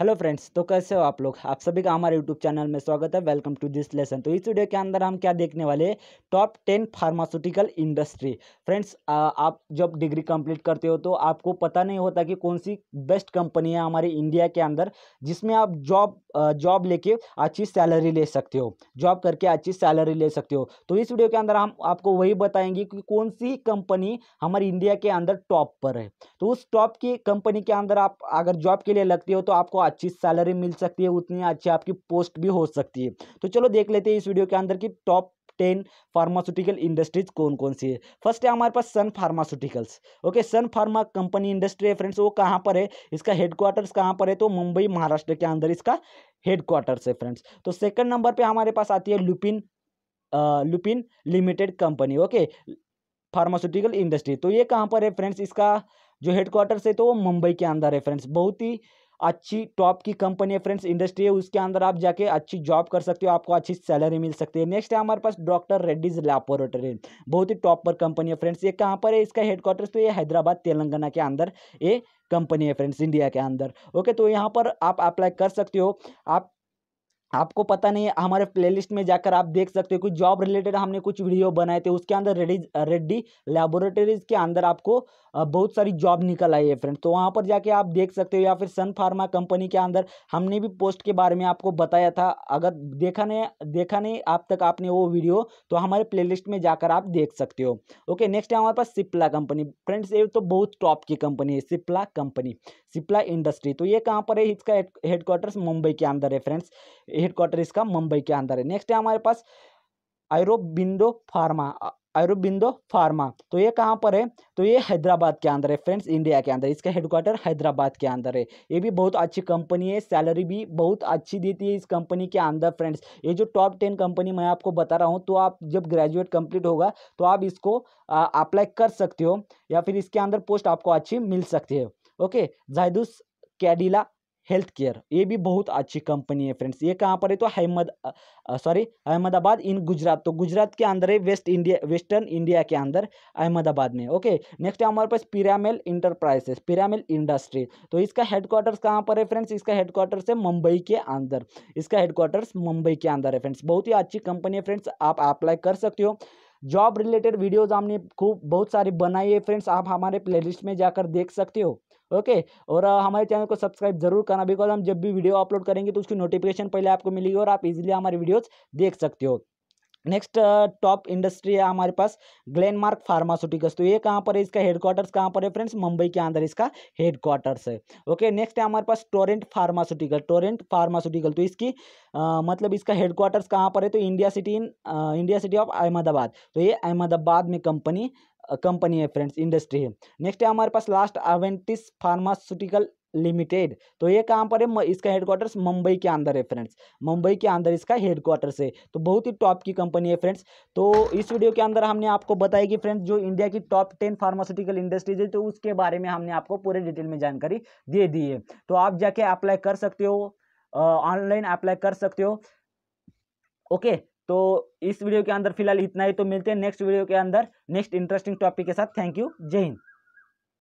hello friends तो कैसे हो आप लोग आप सभी का हमारे यूट्यूब चैनल में स्वागत है वेलकम टू दिस लेसन तो इस वीडियो के अंदर हम क्या देखने वाले top ten pharmaceutical industry friends आप जब डिग्री कंप्लीट करते हो तो आपको पता नहीं होता कि कौन सी बेस्ट कंपनी है हमारे इंडिया के अंदर जिसमें आप जॉब जॉब लेके अच्छी सैलरी ले सकते हो जॉब करके अच्छी सैलरी ले सकते हो तो इस वीडियो के अंदर हम आपको वही बताएंगे कि कौन सी कंपनी हमारे इंडिया के अंदर टॉप पर है तो उस टॉप की कंपनी के अंदर आप अगर जॉब के लिए लगते हो तो आपको अच्छी सैलरी मिल सकती है उतनी अच्छी आपकी पोस्ट भी हो सकती है तो चलो देख लेते हैं इस वीडियो के अंदर की टॉप टेन फार्मास्यूटिकल इंडस्ट्रीज कौन कौन सी है फर्स्ट है हमारे पास Sun Pharmaceuticals okay Sun Pharma company industry है फ्रेंड्स वो कहाँ पर है इसका हेडक्वार्टर्स कहाँ पर है तो मुंबई महाराष्ट्र के अंदर इसका हेडक्वार्टर्स है फ्रेंड्स तो सेकंड नंबर पर हमारे पास आती है Lupin Lupin Limited company okay pharmaceutical industry तो ये कहाँ पर है फ्रेंड्स इसका जो हेडक्वार्टर्स है तो वो मुंबई के अंदर है फ्रेंड्स बहुत ही अच्छी टॉप की कंपनी है फ्रेंड्स इंडस्ट्री है उसके अंदर आप जाके अच्छी जॉब कर सकते हो आपको अच्छी सैलरी मिल सकती है नेक्स्ट है हमारे पास डॉक्टर रेड्डीज लेबोरेटरी बहुत ही टॉप पर कंपनी है फ्रेंड्स ये कहाँ पर है इसका हेडक्वार्टर्स तो ये हैदराबाद तेलंगाना के अंदर ये कंपनी है फ्रेंड्स इंडिया के अंदर ओके तो यहाँ पर आप अप्लाई कर सकते हो आप आपको पता नहीं है हमारे प्लेलिस्ट में जाकर आप देख सकते हो कुछ जॉब रिलेटेड हमने कुछ वीडियो बनाए थे उसके अंदर रेडी रेड्डी लेबोरेटरीज के अंदर आपको बहुत सारी जॉब निकल आई है फ्रेंड तो वहाँ पर जाके आप देख सकते हो या फिर सन फार्मा कंपनी के अंदर हमने भी पोस्ट के बारे में आपको बताया था अगर देखा नहीं देखा नहीं आप तक आपने वो वीडियो तो हमारे प्ले में जाकर आप देख सकते हो ओके नेक्स्ट है हमारे पास सिप्ला कंपनी फ्रेंड्स ये तो बहुत टॉप की कंपनी है सिप्ला कंपनी सिप्ला इंडस्ट्री तो ये कहाँ पर है इसका हेडक्वार्टर्स मुंबई के अंदर है फ्रेंड्स हेडक्वार्टर इसका मुंबई के अंदर है नेक्स्ट है हमारे पास आयरोबिंदो फार्मा आयरोबिंदो फार्मा तो ये कहाँ पर है तो ये हैदराबाद के अंदर है फ्रेंड्स इंडिया के अंदर इसका हेडक्वार्टर हैदराबाद के अंदर है ये भी बहुत अच्छी कंपनी है सैलरी भी बहुत अच्छी देती है इस कंपनी के अंदर फ्रेंड्स ये जो टॉप टेन कंपनी मैं आपको बता रहा हूँ तो आप जब ग्रेजुएट कंप्लीट होगा तो आप इसको अप्लाई कर सकते हो या फिर इसके अंदर पोस्ट आपको अच्छी मिल सकती है okay Zydus Cadila health care ये भी बहुत अच्छी कंपनी है फ्रेंड्स ये कहाँ पर है तो अहमद सॉरी अहमदाबाद इन गुजरात तो गुजरात के अंदर है वेस्ट इंडिया वेस्टर्न इंडिया के अंदर अहमदाबाद में ओके नेक्स्ट है हमारे पास पिरामेल इंटरप्राइजेस पिरामेल इंडस्ट्री तो इसका हेडक्वार्टर्स कहाँ पर है फ्रेंड्स इसका हेडक्वार्टर्स है मुंबई के अंदर इसका हेडक्वार्टर्स मुंबई के अंदर है फ्रेंड्स बहुत ही अच्छी कंपनी है फ्रेंड्स आप अप्लाई कर सकते हो जॉब रिलेटेड वीडियोज़ हमने खूब बहुत सारी बनाई है फ्रेंड्स आप हमारे प्ले में जाकर देख सकते हो ओके okay, और हमारे चैनल को सब्सक्राइब जरूर करना बिकॉज हम जब भी वीडियो अपलोड करेंगे तो उसकी नोटिफिकेशन पहले आपको मिलेगी और आप इजीली हमारी वीडियोस देख सकते हो नेक्स्ट टॉप इंडस्ट्री है हमारे पास ग्लेनमार्क फार्मास्यूटिकल्स तो ये कहाँ पर है इसका हेडक्वार्टर्स कहाँ पर है फ्रेंड्स मुंबई के अंदर इसका हेडक्वार्टर्स है ओके नेक्स्ट है हमारे पास टोरेंट फार्मास्यूटिकल टोरेंट फार्मास्यूटिकल तो इसकी आ, मतलब इसका हेडक्वार्टर्स कहाँ पर है तो India city in India city of Ahmedabad तो ये अहमदाबाद में कंपनी कंपनी है फ्रेंड्स इंडस्ट्री है नेक्स्ट है हमारे पास लास्ट अवेंटिस फार्मास्यूटिकल लिमिटेड तो ये कहाँ पर है इसका हेडक्वार्टर्स मुंबई के अंदर है फ्रेंड्स मुंबई के अंदर इसका हेडक्वार्टर्स है तो बहुत ही टॉप की कंपनी है फ्रेंड्स तो इस वीडियो के अंदर हमने आपको बताया कि फ्रेंड्स जो इंडिया की टॉप टेन फार्मास्यूटिकल इंडस्ट्रीज है तो उसके बारे में हमने आपको पूरे डिटेल में जानकारी दे दी है तो आप जाके अप्लाई कर सकते हो ऑनलाइन अप्लाई कर सकते हो ओके तो इस वीडियो के अंदर फिलहाल इतना ही तो मिलते हैं नेक्स्ट वीडियो के अंदर नेक्स्ट इंटरेस्टिंग टॉपिक के साथ थैंक यू जय हिंद